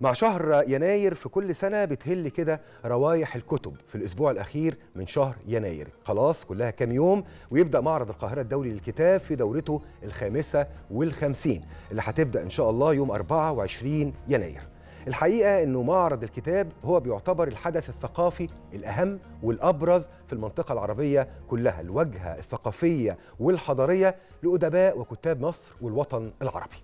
مع شهر يناير في كل سنة بتهل كده روايح الكتب في الأسبوع الأخير من شهر يناير خلاص كلها كام يوم ويبدأ معرض القاهرة الدولي للكتاب في دورته الخامسة والخمسين اللي هتبدأ إن شاء الله يوم 24 يناير الحقيقة أنه معرض الكتاب هو بيعتبر الحدث الثقافي الأهم والأبرز في المنطقة العربية كلها الوجهة الثقافية والحضارية لأدباء وكتاب مصر والوطن العربي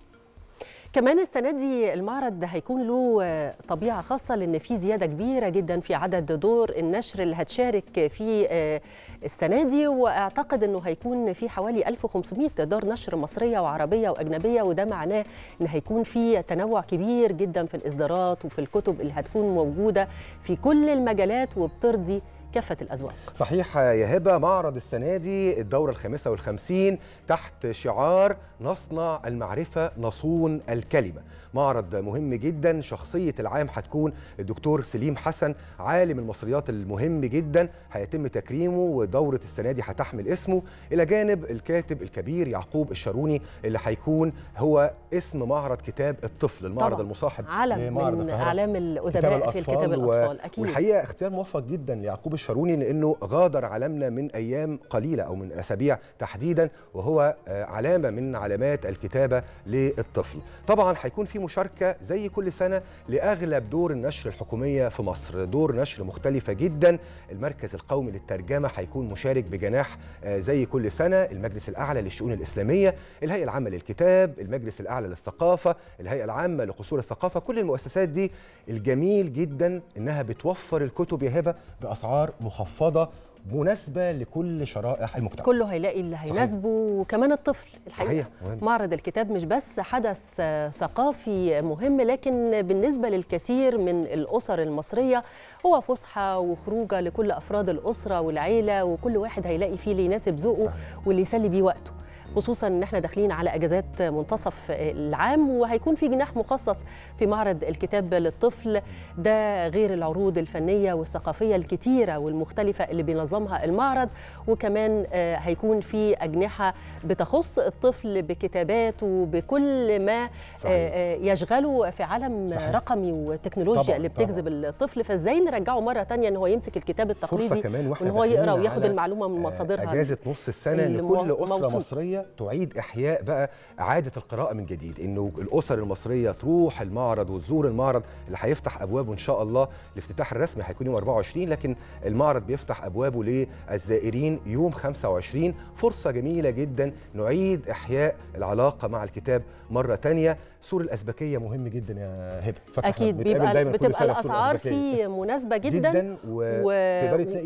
كمان السنه دي المعرض هيكون له طبيعه خاصه لان في زياده كبيره جدا في عدد دور النشر اللي هتشارك في آه، السنه دي واعتقد انه هيكون في حوالي 1500 دار نشر مصريه وعربيه واجنبيه وده معناه ان هيكون في تنوع كبير جدا في الاصدارات وفي الكتب اللي هتكون موجوده في كل المجالات وبترضي كافه الازواق. صحيح يا هبه معرض السنه دي الدوره الخامسه والخمسين تحت شعار نصنع المعرفه نصون الكلمه. معرض مهم جدا شخصيه العام هتكون الدكتور سليم حسن عالم المصريات المهم جدا هيتم تكريمه ودوره السنه دي هتحمل اسمه الى جانب الكاتب الكبير يعقوب الشاروني اللي هيكون هو اسم معرض كتاب الطفل المعرض طبعا. المصاحب علم من اعلام الادباء في الكتاب الاطفال اكيد والحقيقه اختيار موفق جدا ليعقوب الشاروني لانه غادر عالمنا من ايام قليله او من اسابيع تحديدا وهو آه، علامه من علامات الكتابه للطفل طبعا هيكون في مشاركه زي كل سنه لاغلب دور النشر الحكوميه في مصر دور نشر مختلفه جدا المركز القومي للترجمه هيكون مشارك بجناح آه، زي كل سنه المجلس الاعلى للشؤون الاسلاميه الهيئه العامه للكتاب المجلس الاعلى للثقافه الهيئه العامه لقصور الثقافه كل المؤسسات دي الجميل جدا انها بتوفر الكتب يا هبه باسعار مخفضه مناسبه لكل شرائح المجتمع كله هيلاقي اللي هيناسبه وكمان الطفل الحقيقه صحيح. معرض الكتاب مش بس حدث ثقافي مهم لكن بالنسبه للكثير من الاسر المصريه هو فسحه وخروجه لكل افراد الاسره والعيله وكل واحد هيلاقي فيه اللي يناسب ذوقه واللي يسلي بيه وقته خصوصا ان احنا داخلين على اجازات منتصف العام وهيكون في جناح مخصص في معرض الكتاب للطفل ده غير العروض الفنيه والثقافيه الكتيره والمختلفه اللي بينظمها نظمها المعرض وكمان آه، هيكون في أجنحة بتخص الطفل بكتاباته بكل ما آه، صحيح. آه، يشغله في عالم صحيح. رقمي وتكنولوجيا طبعًا اللي بتجذب طبعًا. الطفل فازاي نرجعه مرة تانية ان هو يمسك الكتاب التقليدي وان هو يقرا وياخد المعلومه من مصادرها اجازه نص السنه لكل اسره موصول. مصريه تعيد احياء بقى عاده القراءه من جديد انه الاسر المصريه تروح المعرض وتزور المعرض اللي هيفتح ابوابه ان شاء الله الافتتاح الرسمي هيكون يوم 24 لكن المعرض بيفتح ابوابه للزائرين يوم 25 فرصة جميلة جدا نعيد إحياء العلاقة مع الكتاب مرة تانية سور الأسبكية مهم جدا يا هبة أكيد بيبقى بتبقى الأسعار فيه مناسبة جدا, جدا و... و...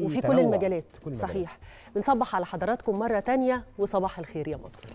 وفي كل المجالات كل صحيح بنصبح على حضراتكم مرة تانية وصباح الخير يا مصر